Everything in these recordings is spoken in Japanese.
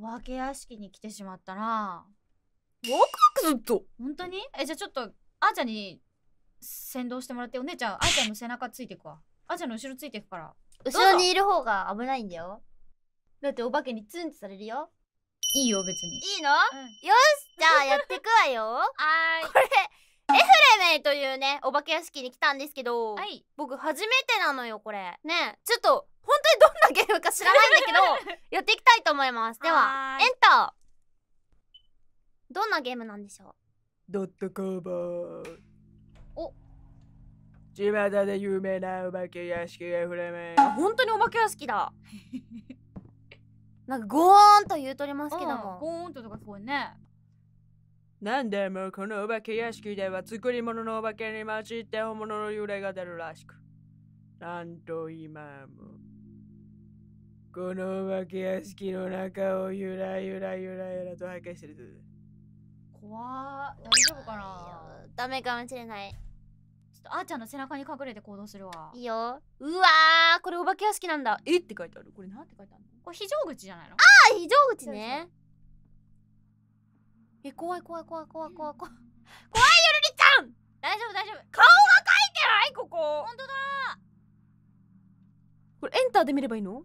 お化け屋敷に来てしまったなワクワクすっと本当にえじゃあちょっとあーちゃんに先導してもらってお姉ちゃんあーちゃんの背中ついていくわあーちゃんの後ろついていくから後ろにいる方が危ないんだよだってお化けにツンってされるよいいよ別にいいの、うん、よしじゃあやってくわよはーいこれエフレメというねお化け屋敷に来たんですけど、はい、僕初めてなのよこれねちょっと当にどんなゲームか知らないんだけど やっていきたいと思いますではエンターどんなゲームなんでしょうドットコーバーお巷で有名なお化け屋敷がフレメあ本当にお化け屋敷だ なんかゴーンと言うとりますけどもゴーンととかすごいねなんでもこのお化け屋敷では作り物のお化けに混じって本物の幽霊が出るらしくなんと今もこのお化け屋敷の中をゆらゆらゆらゆらと徘徊してる怖大丈夫かなダメかもしれないちょっとあーちゃんの背中に隠れて行動するわいいようわこれお化け屋敷なんだえって書いてあるこれなんて書いてあるのこれ非常口じゃないのああ非常口ねえ怖い怖い怖い怖い怖い怖い 怖いゆるりちゃん大丈夫大丈夫顔が書いてないここ本当だこれエンターで見ればいいの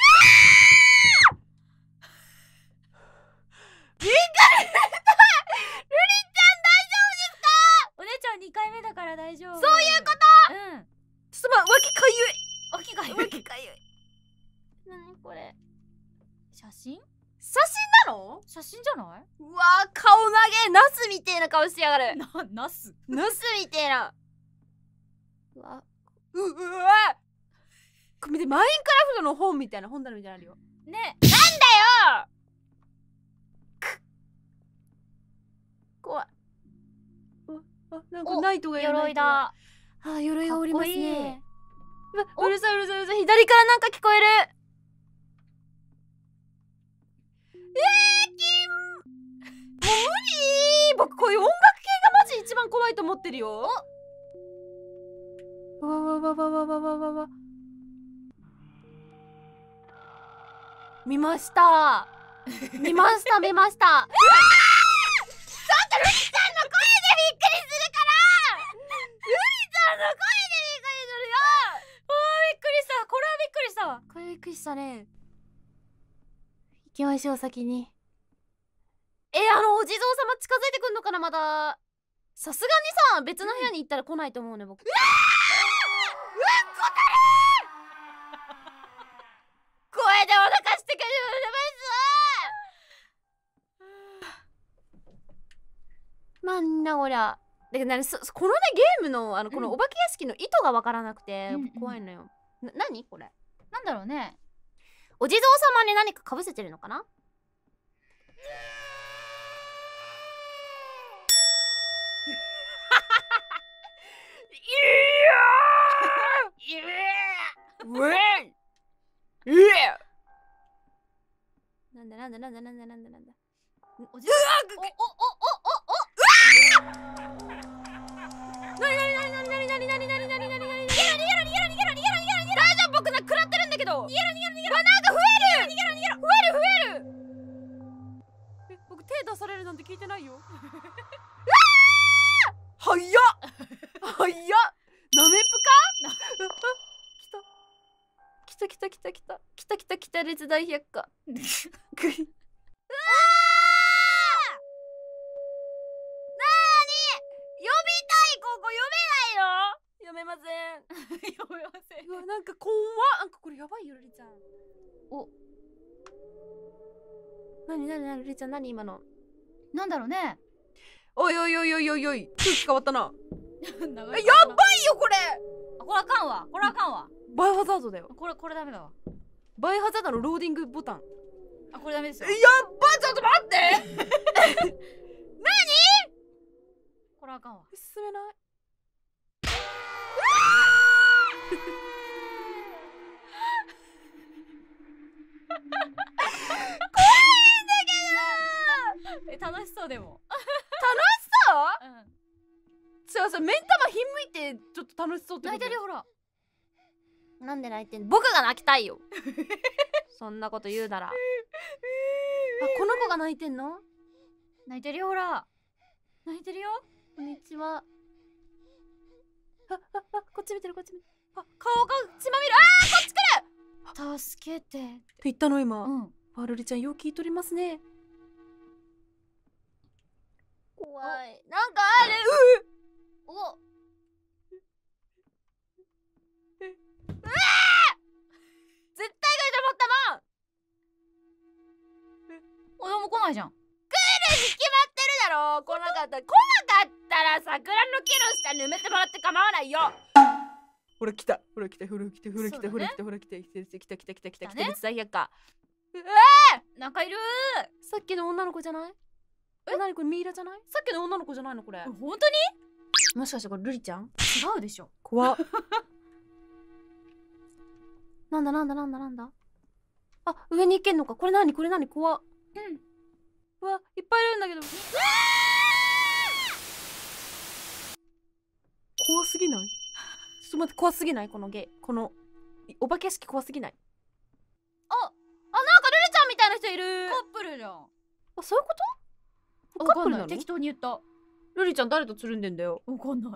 の写真じゃないうわ顔投げナスみてえな顔してやがるな、ナスナスみてえなうわう、うわこれ見て、マインクラフトの本みたいな本棚みたいになるよねなんだよ怖いあ、なんかナイトが鎧だあ、�ሮ がおりますねうるさいうるさいうるさい左からなんか聞こえる僕こういう音楽系がマジ一番怖いと思ってるよわわわわわわわわわ見ました見ました見ました うわーちょっとルミちゃんの声でびっくりするからルミちゃんの声でびっくりするよわびっくりしたこれはびっくりしたこれびっくりしたね行きましょう先にお地蔵様近づいてくんのかなまださすがにさ別の部屋に行ったら来ないと思うね僕うわうんこだれ声でお腹してくれまぞ！まんだこりゃだけどねこのねゲームのあのこのお化け屋敷の意図が分からなくて、うん、怖いのよ、な何これなんだろうねお地蔵様に何かかぶせてるのかな、なんだなんだなんだなんだなんだなんだ。おじおおおおおおうわなになになになになになになになになになになになに逃げろ逃げろ逃げろ逃げろ逃げろ逃げろ大丈夫僕な食らってるんだけど逃げろ逃げろ逃げろわなんか増える逃げろ逃げろ増える増えるえ僕手出されるなんて聞いてないよたきたきたきたきたきた列大百科 うわー読めないの読めません 読めませんうわなんかこわなんかこれやばいよルリちゃんおなになになにルリちゃんなに今のなんだろうねおいおいおいおいおいおい空気変わったな やばいよこれこれあかんわこれあかんわバイオハザードだよこれこれダメだわバイオハザードのローディングボタンあこれダメですよやっばちょっと待って 何これあかんわ進めない 怖いんだけどえ楽しそうでも 楽しそう、うん、そうそうメンタてちょっと楽しそうって泣いてるよほらなんで泣いてんの僕が泣きたいよ そんなこと言うならあこの子が泣いてんの泣いてるよほら泣いてるよこんにちはあああこっち見てるこっち見てるあ顔が血まみれあーこっち来る助けてって言ったの今、うん、パルリちゃんよう聞いとりますね怖いなんかあるおも来ないじゃん来るに決まってるだろう来なかった来なかったら桜の木の下に埋めてもらって構わないよほら来たほら来たほら来たほら来たほら来たほら来た来た来た来た来た来た来た最悪かうわなんかいるさっきの女の子じゃないえ何これミイラじゃないさっきの女の子じゃないのこれ本当にもしかしてこれルリちゃん違うでしょ怖っなんだなんだなんだなんだあ上に行けんのかこれ何これ何怖っうんうわいっぱいいるんだけど怖すぎないちょっと待って怖すぎないこのゲこのお化け屋敷怖すぎないああなんかルルちゃんみたいな人いるカップルじゃんあそういうことカップルなの適当に言ったルリちゃん誰とつるんでんだよわかんな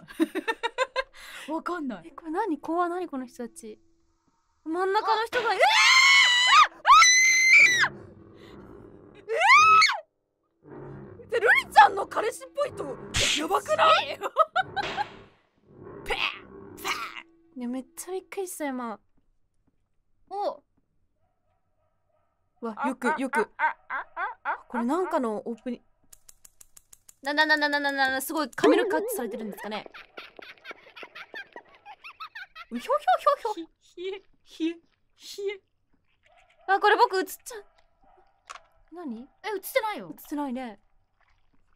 い わかんないえこれ何怖何この人たち真ん中の人がえの彼氏っぽいとやばくないねめっちゃびっくりした今おわよくよくこれなんかのオープニングなななななななすごいカメラカットされてるんですかねうひょひょひょひょひえひえあこれ僕映っちゃう何え映ってないよ映ってないね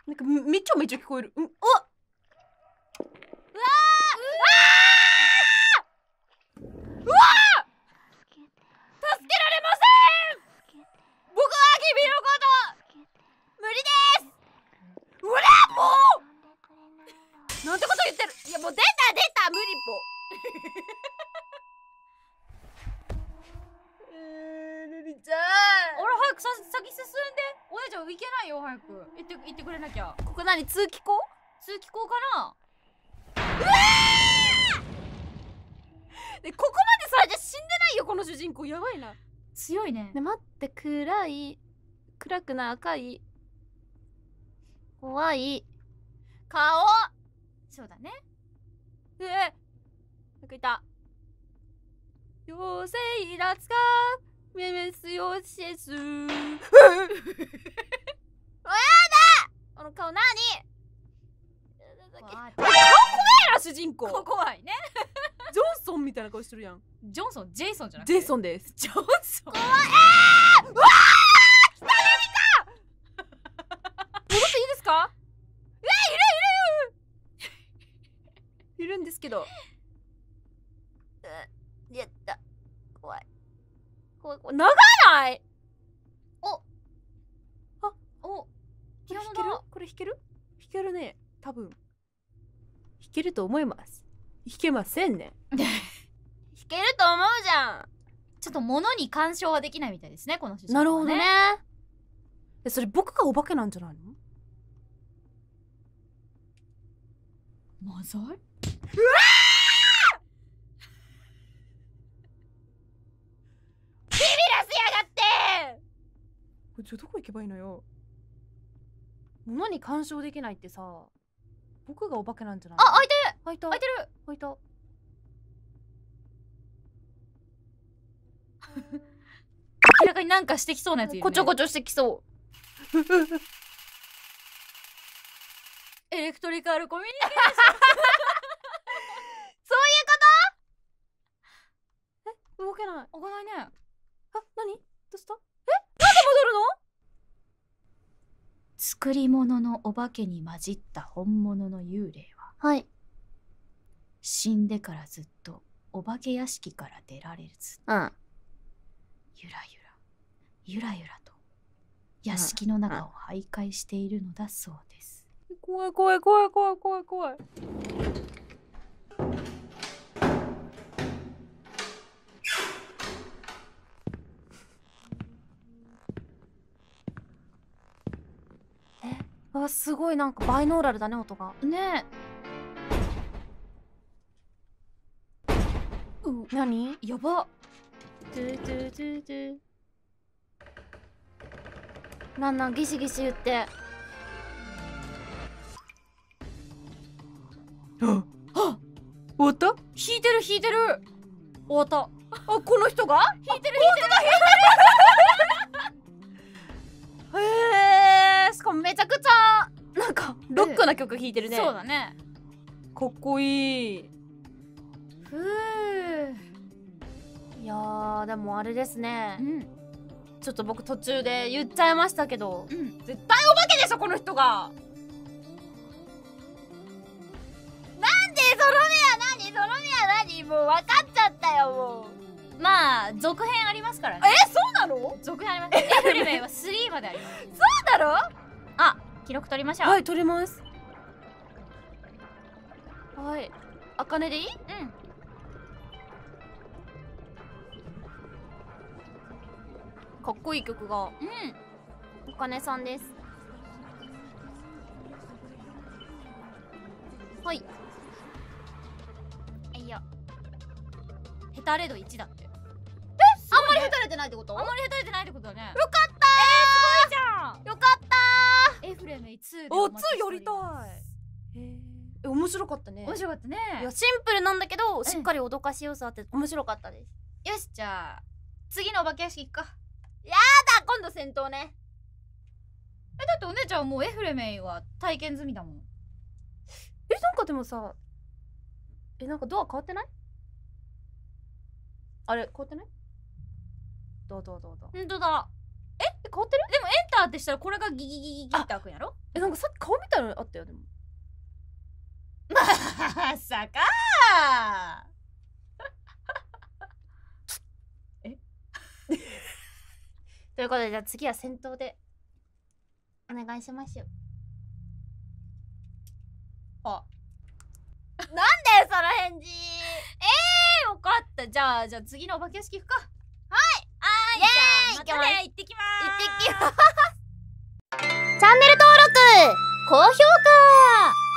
なんかめちゃめちゃ聞こえる。うん、おうわーうわーうわ助けられません僕は君のこと無理ですうらもうなんてこと言ってるいやもう出た出た無理っぽ えー、ルリちゃん俺早くさ先進んで親姉ちゃいけないよ早くくれなきゃここ何通気口通気口かなうわでここまでされちゃ死んでないよこの主人公やばいな強いねで待って暗い暗くない赤い怖い顔そうだねええー、なんかいた妖精イラつかめめすよしす顔怖いねジョンソンみたいな顔してるやんジョンソンジェイソンじゃなくジェイソンですジョンソン怖いえー、うわー北南た戻っていいですかえー、いるいるいるんですけどやった怖い怖い怖い長ないおあおピアノだこれ弾ける弾けるね多分弾けると思います弾けませんね弾けると思うじゃんちょっと物に干渉はできないみたいですねこの主人公、ね、なるほどねえそれ僕がお化けなんじゃないのマザイうわビビらせやがってこれどこ行けばいいのよ物に干渉できないってさ僕がお化けなんじゃないあ開いてる開いた開いてる開いた明らかになんかしてきそうなやつ、ね、こちょこちょしてきそう エレクトリカルコミュニケーション そういうことえ動けない動かないねあ何どうした作り物のお化けに混じった本物の幽霊ははい死んでからずっとお化け屋敷から出られず、うん、ゆらゆらゆらゆらと屋敷の中を徘徊しているのだそうです、うんうん、怖い怖い怖い怖い怖い怖いわすごいなんかバイノーラルだね音がねえう何やばトゥトゥトゥトゥなんなんギシギシ言ってあ終わった引いてる引いてる終わったあこの人が引いてる引いてる弾いてる構な曲弾いてるねそうだねかっこいいふういやでもあれですね、うん、ちょっと僕途中で言っちゃいましたけど、うん、絶対お化けでしょこの人がなんでゾロ目は何ゾロ目は何もう分かっちゃったよもうまあ続編ありますからねえそうなの続編ありますエフリメイは3まであります そうだろあ記録取りましょうはい取りますはいあかねでいいうんかっこいい曲がうんあかねさんですはいいやヘタレード1だってえ、あんまりヘタれてないってことあんまりヘタれてないってことだねよかったー、えー、すごいじゃんよかったーエフレム2でお2やりたい面白かったね面白かったねいやシンプルなんだけどしっかり脅かし要素あって面白かったですよしじゃあ次のお化け屋敷行くかやだ今度戦闘ねえだってお姉ちゃんもうエフレメイは体験済みだもんえなんかでもさえなんかドア変わってないあれ変わってないどうどうどうどうほんとだえ変わってるでもエンターってしたらこれがギギギギギって開くんやろえなんかさっき顔みたいなのあったよでもまさか え ということでじゃあ次は先頭でお願いしましょうあなんでその返事えー、よかったじゃあじゃあ次のお化け屋敷行くかはいはいじゃあまたね行ってきます行ってきますチャンネル登録高評価